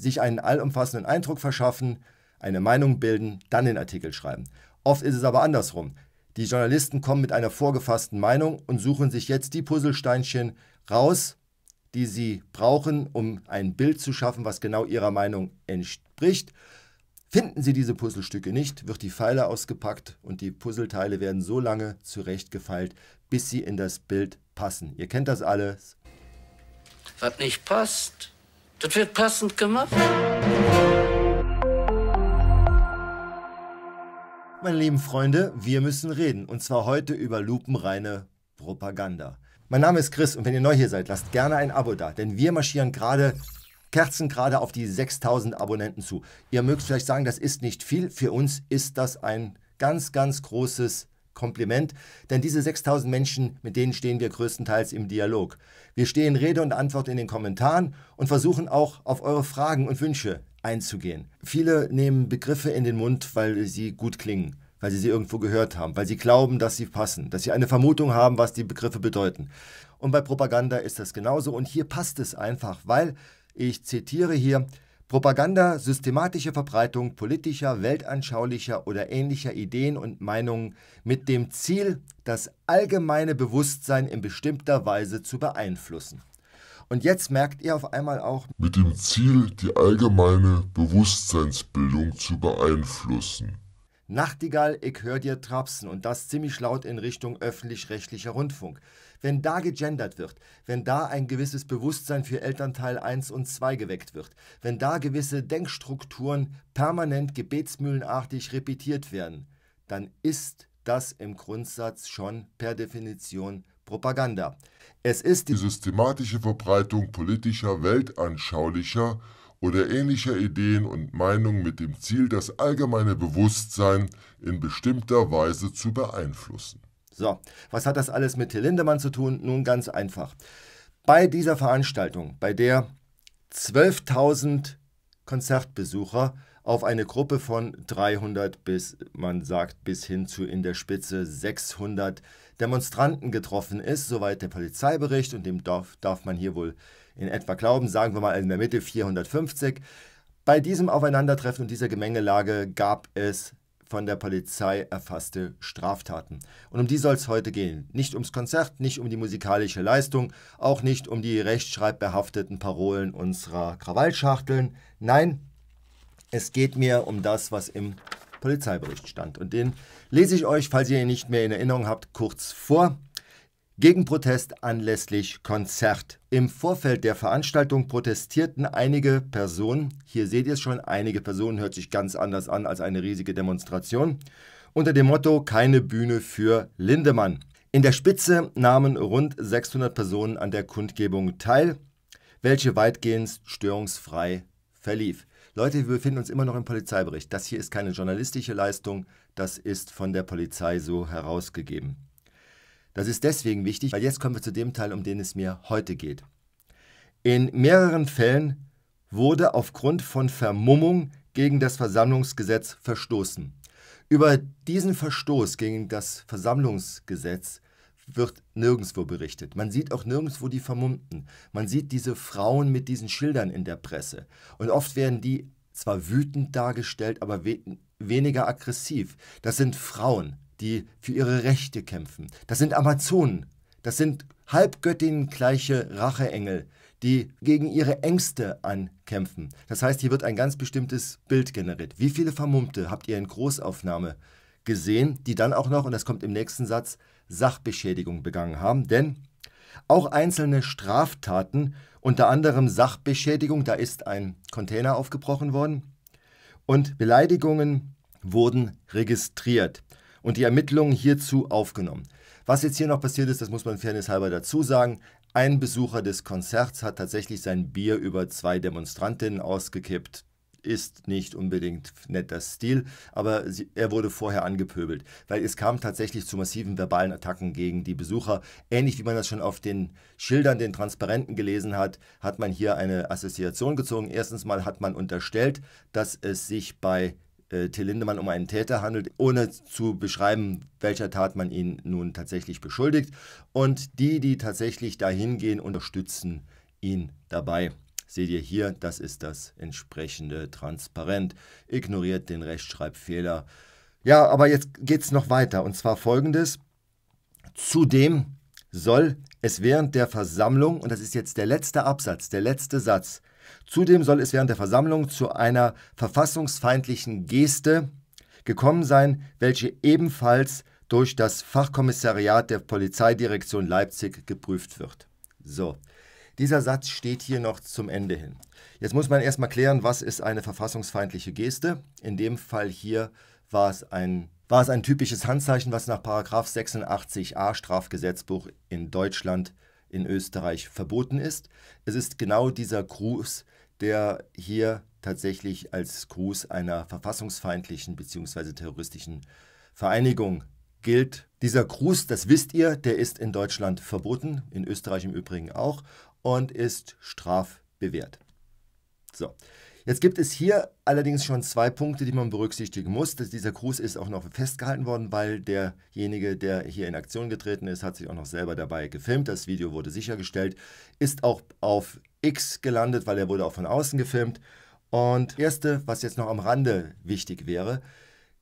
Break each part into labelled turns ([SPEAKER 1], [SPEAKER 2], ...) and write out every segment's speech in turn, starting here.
[SPEAKER 1] sich einen allumfassenden Eindruck verschaffen, eine Meinung bilden, dann den Artikel schreiben. Oft ist es aber andersrum. Die Journalisten kommen mit einer vorgefassten Meinung und suchen sich jetzt die Puzzlesteinchen raus, die sie brauchen, um ein Bild zu schaffen, was genau ihrer Meinung entspricht. Finden sie diese Puzzlestücke nicht, wird die Pfeile ausgepackt und die Puzzleteile werden so lange zurechtgefeilt, bis sie in das Bild passen. Ihr kennt das alles. Was nicht passt, das wird passend gemacht. Meine lieben Freunde, wir müssen reden. Und zwar heute über lupenreine Propaganda. Mein Name ist Chris und wenn ihr neu hier seid, lasst gerne ein Abo da, denn wir marschieren gerade kerzen gerade auf die 6000 Abonnenten zu. Ihr mögt vielleicht sagen, das ist nicht viel. Für uns ist das ein ganz, ganz großes Kompliment, denn diese 6000 Menschen, mit denen stehen wir größtenteils im Dialog. Wir stehen Rede und Antwort in den Kommentaren und versuchen auch auf eure Fragen und Wünsche einzugehen. Viele nehmen Begriffe in den Mund, weil sie gut klingen weil sie sie irgendwo gehört haben, weil sie glauben, dass sie passen, dass sie eine Vermutung haben, was die Begriffe bedeuten. Und bei Propaganda ist das genauso. Und hier passt es einfach, weil ich zitiere hier, Propaganda, systematische Verbreitung politischer, weltanschaulicher oder ähnlicher Ideen und Meinungen mit dem Ziel, das allgemeine Bewusstsein in bestimmter Weise zu beeinflussen. Und jetzt merkt ihr auf einmal auch, mit dem Ziel, die allgemeine Bewusstseinsbildung zu beeinflussen. Nachtigall, ich hör dir trapsen und das ziemlich laut in Richtung öffentlich-rechtlicher Rundfunk. Wenn da gegendert wird, wenn da ein gewisses Bewusstsein für Elternteil 1 und 2 geweckt wird, wenn da gewisse Denkstrukturen permanent gebetsmühlenartig repetiert werden, dann ist das im Grundsatz schon per Definition Propaganda. Es ist die, die systematische Verbreitung politischer, weltanschaulicher, oder ähnlicher Ideen und Meinungen mit dem Ziel, das allgemeine Bewusstsein in bestimmter Weise zu beeinflussen. So, was hat das alles mit Till Lindemann zu tun? Nun ganz einfach. Bei dieser Veranstaltung, bei der 12.000 Konzertbesucher auf eine Gruppe von 300 bis, man sagt, bis hin zu in der Spitze 600 Demonstranten getroffen ist, soweit der Polizeibericht und dem darf, darf man hier wohl äh, in etwa glauben, sagen wir mal in der Mitte 450. Bei diesem Aufeinandertreffen und dieser Gemengelage gab es von der Polizei erfasste Straftaten. Und um die soll es heute gehen. Nicht ums Konzert, nicht um die musikalische Leistung, auch nicht um die rechtschreibbehafteten Parolen unserer Krawallschachteln. Nein, es geht mir um das, was im Polizeibericht stand. Und den lese ich euch, falls ihr ihn nicht mehr in Erinnerung habt, kurz vor. Gegenprotest anlässlich Konzert. Im Vorfeld der Veranstaltung protestierten einige Personen, hier seht ihr es schon, einige Personen hört sich ganz anders an als eine riesige Demonstration, unter dem Motto Keine Bühne für Lindemann. In der Spitze nahmen rund 600 Personen an der Kundgebung teil, welche weitgehend störungsfrei verlief. Leute, wir befinden uns immer noch im Polizeibericht. Das hier ist keine journalistische Leistung, das ist von der Polizei so herausgegeben. Das ist deswegen wichtig, weil jetzt kommen wir zu dem Teil, um den es mir heute geht. In mehreren Fällen wurde aufgrund von Vermummung gegen das Versammlungsgesetz verstoßen. Über diesen Verstoß gegen das Versammlungsgesetz wird nirgendwo berichtet. Man sieht auch nirgendwo die Vermummten. Man sieht diese Frauen mit diesen Schildern in der Presse. Und oft werden die zwar wütend dargestellt, aber we weniger aggressiv. Das sind Frauen die für ihre Rechte kämpfen. Das sind Amazonen, das sind Halbgöttinnen gleiche Racheengel, die gegen ihre Ängste ankämpfen. Das heißt, hier wird ein ganz bestimmtes Bild generiert. Wie viele Vermummte habt ihr in Großaufnahme gesehen, die dann auch noch, und das kommt im nächsten Satz, Sachbeschädigung begangen haben? Denn auch einzelne Straftaten, unter anderem Sachbeschädigung, da ist ein Container aufgebrochen worden, und Beleidigungen wurden registriert und die Ermittlungen hierzu aufgenommen. Was jetzt hier noch passiert ist, das muss man fairness halber dazu sagen. Ein Besucher des Konzerts hat tatsächlich sein Bier über zwei Demonstrantinnen ausgekippt. Ist nicht unbedingt netter Stil, aber sie, er wurde vorher angepöbelt, weil es kam tatsächlich zu massiven verbalen Attacken gegen die Besucher. Ähnlich wie man das schon auf den Schildern, den Transparenten gelesen hat, hat man hier eine Assoziation gezogen. Erstens mal hat man unterstellt, dass es sich bei äh, Till Lindemann um einen Täter handelt, ohne zu beschreiben, welcher Tat man ihn nun tatsächlich beschuldigt. Und die, die tatsächlich dahin gehen, unterstützen ihn dabei. Seht ihr hier, das ist das entsprechende Transparent. Ignoriert den Rechtschreibfehler. Ja, aber jetzt geht es noch weiter. Und zwar folgendes. Zudem soll es während der Versammlung, und das ist jetzt der letzte Absatz, der letzte Satz, Zudem soll es während der Versammlung zu einer verfassungsfeindlichen Geste gekommen sein, welche ebenfalls durch das Fachkommissariat der Polizeidirektion Leipzig geprüft wird. So, dieser Satz steht hier noch zum Ende hin. Jetzt muss man erstmal klären, was ist eine verfassungsfeindliche Geste. In dem Fall hier war es ein war es ein typisches Handzeichen, was nach 86a Strafgesetzbuch in Deutschland in Österreich verboten ist. Es ist genau dieser Gruß, der hier tatsächlich als Gruß einer verfassungsfeindlichen bzw. terroristischen Vereinigung gilt. Dieser Gruß, das wisst ihr, der ist in Deutschland verboten, in Österreich im Übrigen auch, und ist strafbewehrt. So, Jetzt gibt es hier allerdings schon zwei Punkte, die man berücksichtigen muss. Dieser Cruise ist auch noch festgehalten worden, weil derjenige, der hier in Aktion getreten ist, hat sich auch noch selber dabei gefilmt. Das Video wurde sichergestellt, ist auch auf X gelandet, weil er wurde auch von außen gefilmt. Und erste, was jetzt noch am Rande wichtig wäre,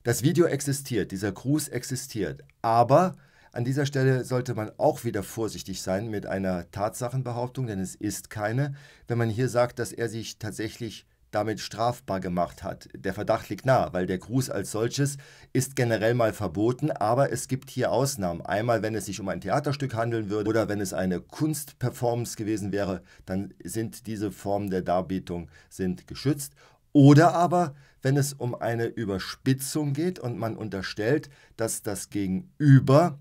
[SPEAKER 1] das Video existiert, dieser Cruise existiert, aber an dieser Stelle sollte man auch wieder vorsichtig sein mit einer Tatsachenbehauptung, denn es ist keine, wenn man hier sagt, dass er sich tatsächlich damit strafbar gemacht hat. Der Verdacht liegt nahe, weil der Gruß als solches ist generell mal verboten, aber es gibt hier Ausnahmen. Einmal, wenn es sich um ein Theaterstück handeln würde oder wenn es eine Kunstperformance gewesen wäre, dann sind diese Formen der Darbietung sind geschützt. Oder aber, wenn es um eine Überspitzung geht und man unterstellt, dass das Gegenüber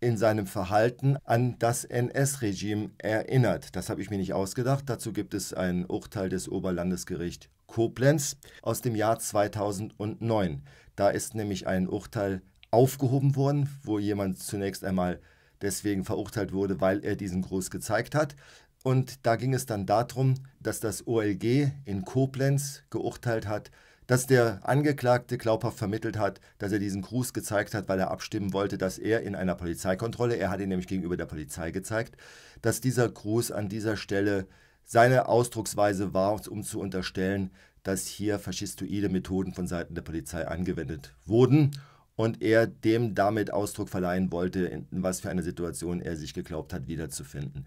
[SPEAKER 1] in seinem Verhalten an das NS-Regime erinnert. Das habe ich mir nicht ausgedacht. Dazu gibt es ein Urteil des Oberlandesgericht Koblenz aus dem Jahr 2009. Da ist nämlich ein Urteil aufgehoben worden, wo jemand zunächst einmal deswegen verurteilt wurde, weil er diesen Gruß gezeigt hat. Und da ging es dann darum, dass das OLG in Koblenz geurteilt hat, dass der Angeklagte glaubhaft vermittelt hat, dass er diesen Gruß gezeigt hat, weil er abstimmen wollte, dass er in einer Polizeikontrolle, er hat ihn nämlich gegenüber der Polizei gezeigt, dass dieser Gruß an dieser Stelle seine Ausdrucksweise war, um zu unterstellen, dass hier faschistoide Methoden von Seiten der Polizei angewendet wurden und er dem damit Ausdruck verleihen wollte, in was für einer Situation er sich geglaubt hat, wiederzufinden.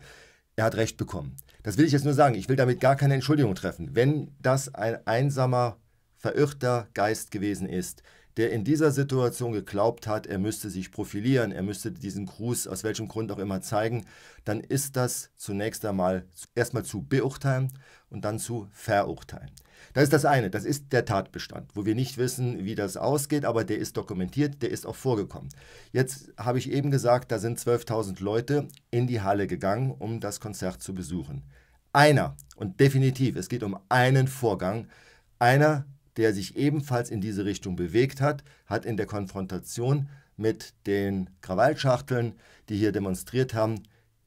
[SPEAKER 1] Er hat Recht bekommen. Das will ich jetzt nur sagen. Ich will damit gar keine Entschuldigung treffen. Wenn das ein einsamer verirrter Geist gewesen ist, der in dieser Situation geglaubt hat, er müsste sich profilieren, er müsste diesen Gruß aus welchem Grund auch immer zeigen, dann ist das zunächst einmal erstmal zu beurteilen und dann zu verurteilen. Das ist das eine, das ist der Tatbestand, wo wir nicht wissen, wie das ausgeht, aber der ist dokumentiert, der ist auch vorgekommen. Jetzt habe ich eben gesagt, da sind 12.000 Leute in die Halle gegangen, um das Konzert zu besuchen. Einer, und definitiv, es geht um einen Vorgang, einer der sich ebenfalls in diese Richtung bewegt hat, hat in der Konfrontation mit den Krawallschachteln, die hier demonstriert haben,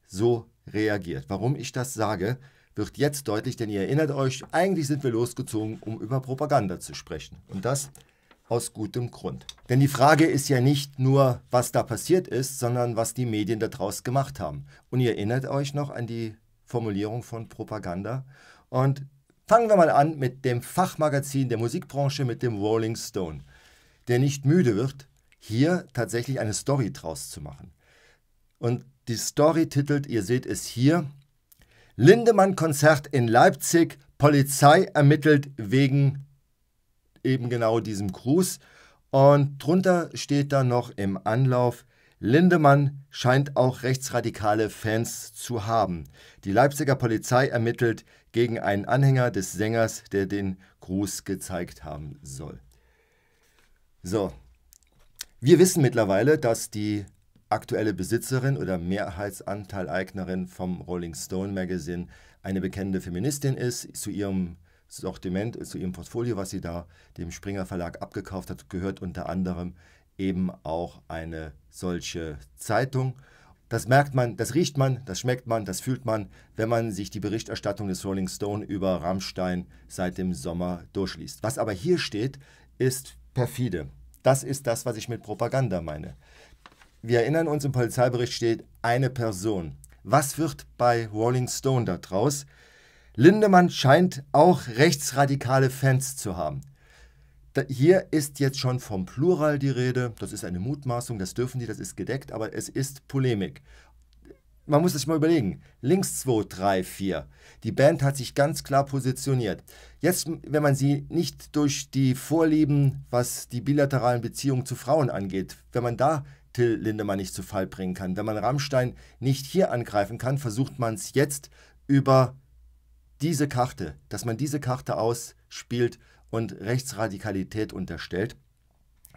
[SPEAKER 1] so reagiert. Warum ich das sage, wird jetzt deutlich, denn ihr erinnert euch, eigentlich sind wir losgezogen, um über Propaganda zu sprechen. Und das aus gutem Grund. Denn die Frage ist ja nicht nur, was da passiert ist, sondern was die Medien daraus gemacht haben. Und ihr erinnert euch noch an die Formulierung von Propaganda. Und Fangen wir mal an mit dem Fachmagazin der Musikbranche, mit dem Rolling Stone, der nicht müde wird, hier tatsächlich eine Story draus zu machen. Und die Story titelt, ihr seht es hier, Lindemann-Konzert in Leipzig, Polizei ermittelt wegen eben genau diesem Gruß. Und drunter steht da noch im Anlauf, Lindemann scheint auch rechtsradikale Fans zu haben. Die Leipziger Polizei ermittelt gegen einen Anhänger des Sängers, der den Gruß gezeigt haben soll. So, wir wissen mittlerweile, dass die aktuelle Besitzerin oder Mehrheitsanteileignerin vom Rolling Stone Magazine eine bekennende Feministin ist. Zu ihrem Sortiment, zu ihrem Portfolio, was sie da dem Springer Verlag abgekauft hat, gehört unter anderem eben auch eine solche Zeitung. Das merkt man, das riecht man, das schmeckt man, das fühlt man, wenn man sich die Berichterstattung des Rolling Stone über Rammstein seit dem Sommer durchliest. Was aber hier steht, ist perfide. Das ist das, was ich mit Propaganda meine. Wir erinnern uns, im Polizeibericht steht eine Person. Was wird bei Rolling Stone daraus? Lindemann scheint auch rechtsradikale Fans zu haben hier ist jetzt schon vom Plural die Rede. Das ist eine Mutmaßung, das dürfen die, das ist gedeckt, aber es ist Polemik. Man muss sich mal überlegen. Links 2, 3, 4. Die Band hat sich ganz klar positioniert. Jetzt, wenn man sie nicht durch die Vorlieben, was die bilateralen Beziehungen zu Frauen angeht, wenn man da Till Lindemann nicht zu Fall bringen kann, wenn man Rammstein nicht hier angreifen kann, versucht man es jetzt über diese Karte, dass man diese Karte ausspielt und Rechtsradikalität unterstellt.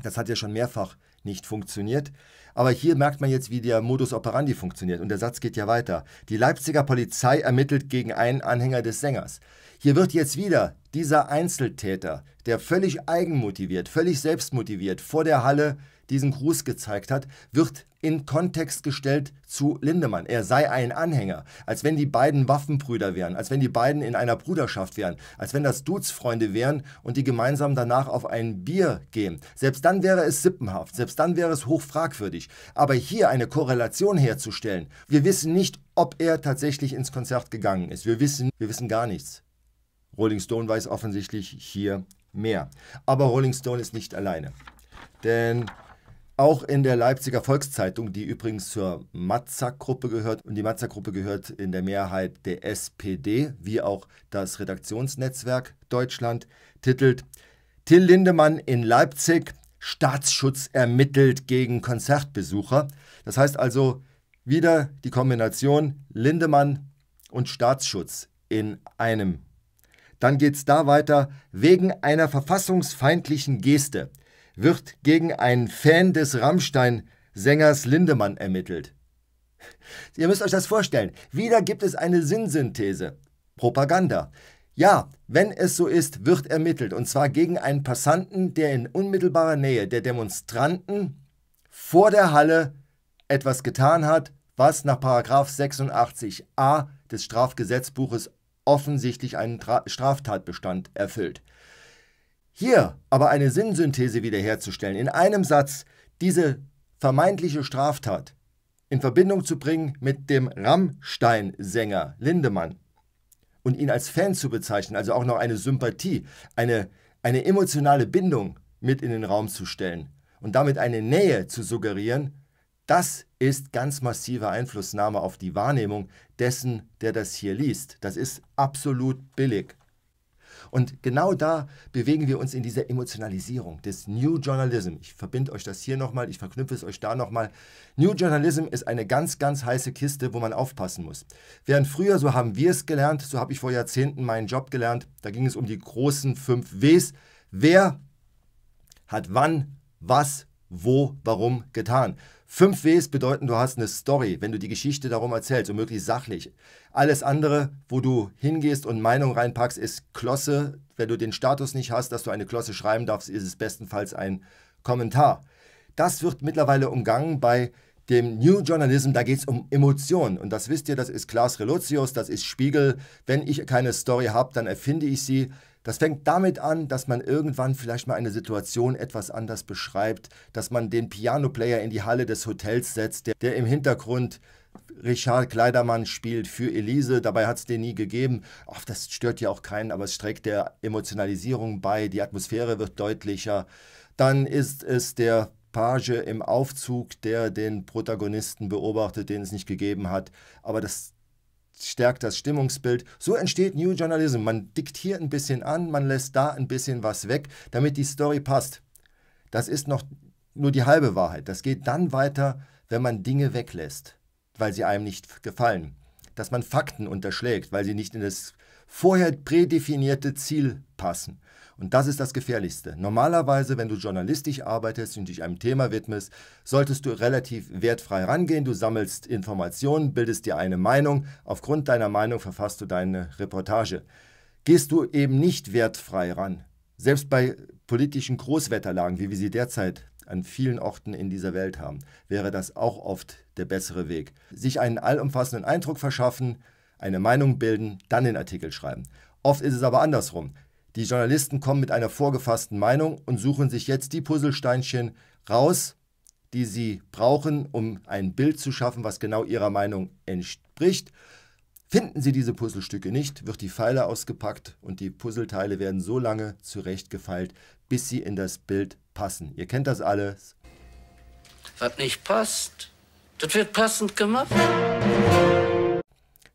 [SPEAKER 1] Das hat ja schon mehrfach nicht funktioniert. Aber hier merkt man jetzt, wie der Modus operandi funktioniert. Und der Satz geht ja weiter. Die Leipziger Polizei ermittelt gegen einen Anhänger des Sängers. Hier wird jetzt wieder dieser Einzeltäter, der völlig eigenmotiviert, völlig selbstmotiviert vor der Halle diesen Gruß gezeigt hat, wird in Kontext gestellt zu Lindemann. Er sei ein Anhänger, als wenn die beiden Waffenbrüder wären, als wenn die beiden in einer Bruderschaft wären, als wenn das Dudes-Freunde wären und die gemeinsam danach auf ein Bier gehen. Selbst dann wäre es sippenhaft, selbst dann wäre es hochfragwürdig. Aber hier eine Korrelation herzustellen, wir wissen nicht, ob er tatsächlich ins Konzert gegangen ist. Wir wissen, wir wissen gar nichts. Rolling Stone weiß offensichtlich hier mehr. Aber Rolling Stone ist nicht alleine. Denn auch in der Leipziger Volkszeitung, die übrigens zur Matzak-Gruppe gehört. Und die Matzak-Gruppe gehört in der Mehrheit der SPD, wie auch das Redaktionsnetzwerk Deutschland, titelt Till Lindemann in Leipzig, Staatsschutz ermittelt gegen Konzertbesucher. Das heißt also wieder die Kombination Lindemann und Staatsschutz in einem. Dann geht es da weiter wegen einer verfassungsfeindlichen Geste wird gegen einen Fan des Rammstein-Sängers Lindemann ermittelt. Ihr müsst euch das vorstellen. Wieder gibt es eine Sinnsynthese. Propaganda. Ja, wenn es so ist, wird ermittelt. Und zwar gegen einen Passanten, der in unmittelbarer Nähe der Demonstranten vor der Halle etwas getan hat, was nach 86a des Strafgesetzbuches offensichtlich einen Tra Straftatbestand erfüllt. Hier aber eine Sinnsynthese wiederherzustellen, in einem Satz diese vermeintliche Straftat in Verbindung zu bringen mit dem Rammstein-Sänger Lindemann und ihn als Fan zu bezeichnen, also auch noch eine Sympathie, eine, eine emotionale Bindung mit in den Raum zu stellen und damit eine Nähe zu suggerieren, das ist ganz massive Einflussnahme auf die Wahrnehmung dessen, der das hier liest. Das ist absolut billig. Und genau da bewegen wir uns in dieser Emotionalisierung des New Journalism. Ich verbinde euch das hier nochmal, ich verknüpfe es euch da nochmal. New Journalism ist eine ganz, ganz heiße Kiste, wo man aufpassen muss. Während früher, so haben wir es gelernt, so habe ich vor Jahrzehnten meinen Job gelernt, da ging es um die großen fünf Ws. Wer hat wann, was, wo, warum getan. Fünf Ws bedeuten, du hast eine Story, wenn du die Geschichte darum erzählst und möglichst sachlich. Alles andere, wo du hingehst und Meinung reinpackst, ist Klosse. Wenn du den Status nicht hast, dass du eine Klosse schreiben darfst, ist es bestenfalls ein Kommentar. Das wird mittlerweile umgangen bei dem New Journalism, da geht es um Emotionen. Und das wisst ihr, das ist Klaas Relotius, das ist Spiegel. Wenn ich keine Story habe, dann erfinde ich sie. Das fängt damit an, dass man irgendwann vielleicht mal eine Situation etwas anders beschreibt, dass man den Piano-Player in die Halle des Hotels setzt, der, der im Hintergrund Richard Kleidermann spielt für Elise, dabei hat es den nie gegeben. Ach, das stört ja auch keinen, aber es streckt der Emotionalisierung bei, die Atmosphäre wird deutlicher. Dann ist es der Page im Aufzug, der den Protagonisten beobachtet, den es nicht gegeben hat. Aber das stärkt das Stimmungsbild. So entsteht New Journalism. Man diktiert ein bisschen an, man lässt da ein bisschen was weg, damit die Story passt. Das ist noch nur die halbe Wahrheit. Das geht dann weiter, wenn man Dinge weglässt, weil sie einem nicht gefallen. Dass man Fakten unterschlägt, weil sie nicht in das vorher prädefinierte Ziel passen. Und das ist das Gefährlichste. Normalerweise, wenn du journalistisch arbeitest und dich einem Thema widmest, solltest du relativ wertfrei rangehen. Du sammelst Informationen, bildest dir eine Meinung. Aufgrund deiner Meinung verfasst du deine Reportage. Gehst du eben nicht wertfrei ran. Selbst bei politischen Großwetterlagen, wie wir sie derzeit an vielen Orten in dieser Welt haben, wäre das auch oft der bessere Weg. Sich einen allumfassenden Eindruck verschaffen, eine Meinung bilden, dann den Artikel schreiben. Oft ist es aber andersrum. Die Journalisten kommen mit einer vorgefassten Meinung und suchen sich jetzt die Puzzlesteinchen raus, die sie brauchen, um ein Bild zu schaffen, was genau ihrer Meinung entspricht. Finden sie diese Puzzlestücke nicht, wird die Pfeile ausgepackt und die Puzzleteile werden so lange zurechtgefeilt, bis sie in das Bild passen. Ihr kennt das alles. Was nicht passt, das wird passend gemacht.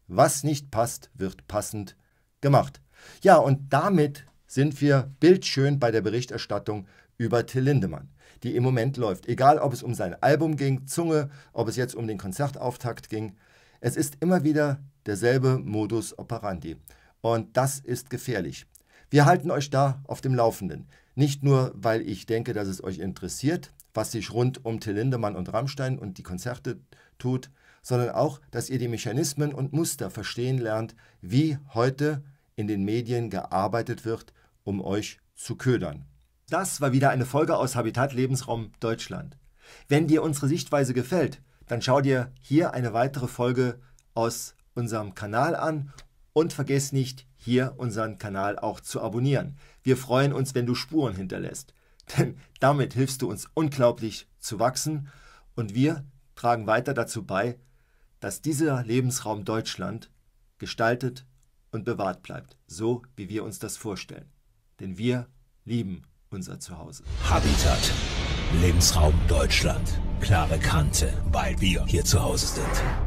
[SPEAKER 1] Was nicht passt, wird passend gemacht. Ja, und damit sind wir bildschön bei der Berichterstattung über Till Lindemann, die im Moment läuft. Egal, ob es um sein Album ging, Zunge, ob es jetzt um den Konzertauftakt ging. Es ist immer wieder derselbe Modus operandi. Und das ist gefährlich. Wir halten euch da auf dem Laufenden. Nicht nur, weil ich denke, dass es euch interessiert, was sich rund um Till Lindemann und Rammstein und die Konzerte tut, sondern auch, dass ihr die Mechanismen und Muster verstehen lernt, wie heute in den Medien gearbeitet wird um euch zu ködern. Das war wieder eine Folge aus Habitat Lebensraum Deutschland. Wenn dir unsere Sichtweise gefällt, dann schau dir hier eine weitere Folge aus unserem Kanal an und vergiss nicht, hier unseren Kanal auch zu abonnieren. Wir freuen uns, wenn du Spuren hinterlässt, denn damit hilfst du uns unglaublich zu wachsen und wir tragen weiter dazu bei, dass dieser Lebensraum Deutschland gestaltet und bewahrt bleibt, so wie wir uns das vorstellen. Denn wir lieben unser Zuhause. Habitat, Lebensraum Deutschland. Klare Kante, weil wir hier zu Hause sind.